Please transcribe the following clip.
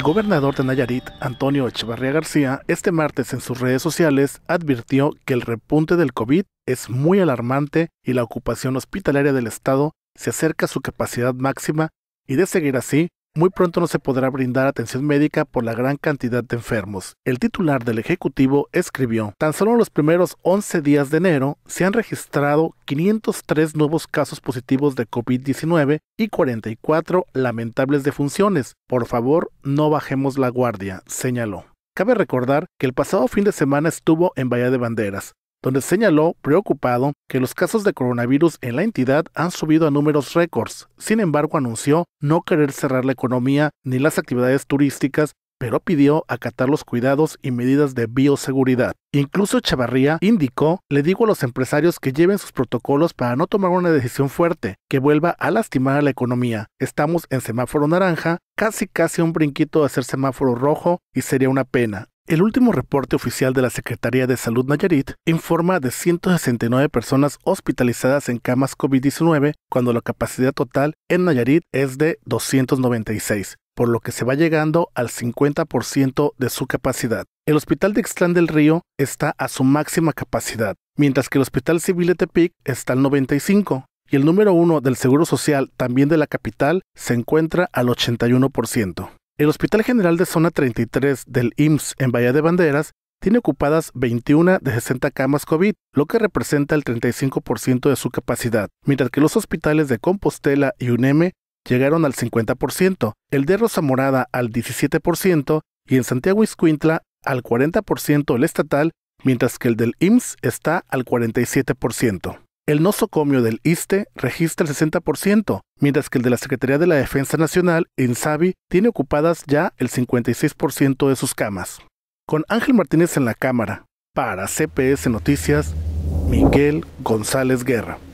El gobernador de Nayarit, Antonio Echevarría García, este martes en sus redes sociales advirtió que el repunte del COVID es muy alarmante y la ocupación hospitalaria del Estado se acerca a su capacidad máxima y de seguir así muy pronto no se podrá brindar atención médica por la gran cantidad de enfermos. El titular del Ejecutivo escribió, tan solo en los primeros 11 días de enero se han registrado 503 nuevos casos positivos de COVID-19 y 44 lamentables defunciones. Por favor, no bajemos la guardia, señaló. Cabe recordar que el pasado fin de semana estuvo en Bahía de Banderas, donde señaló, preocupado, que los casos de coronavirus en la entidad han subido a números récords. Sin embargo, anunció no querer cerrar la economía ni las actividades turísticas pero pidió acatar los cuidados y medidas de bioseguridad. Incluso Chavarría indicó, le digo a los empresarios que lleven sus protocolos para no tomar una decisión fuerte, que vuelva a lastimar a la economía. Estamos en semáforo naranja, casi casi un brinquito de hacer semáforo rojo y sería una pena. El último reporte oficial de la Secretaría de Salud Nayarit informa de 169 personas hospitalizadas en camas COVID-19 cuando la capacidad total en Nayarit es de 296, por lo que se va llegando al 50% de su capacidad. El Hospital de Extran del Río está a su máxima capacidad, mientras que el Hospital Civil de Tepic está al 95 y el número uno del Seguro Social, también de la capital, se encuentra al 81%. El Hospital General de Zona 33 del IMSS en Bahía de Banderas tiene ocupadas 21 de 60 camas COVID, lo que representa el 35% de su capacidad, mientras que los hospitales de Compostela y UNEME llegaron al 50%, el de Rosa Morada al 17% y en Santiago Iscuintla al 40% el estatal, mientras que el del IMSS está al 47%. El nosocomio del ISTE registra el 60%, mientras que el de la Secretaría de la Defensa Nacional, INSABI, tiene ocupadas ya el 56% de sus camas. Con Ángel Martínez en la Cámara, para CPS Noticias, Miguel González Guerra.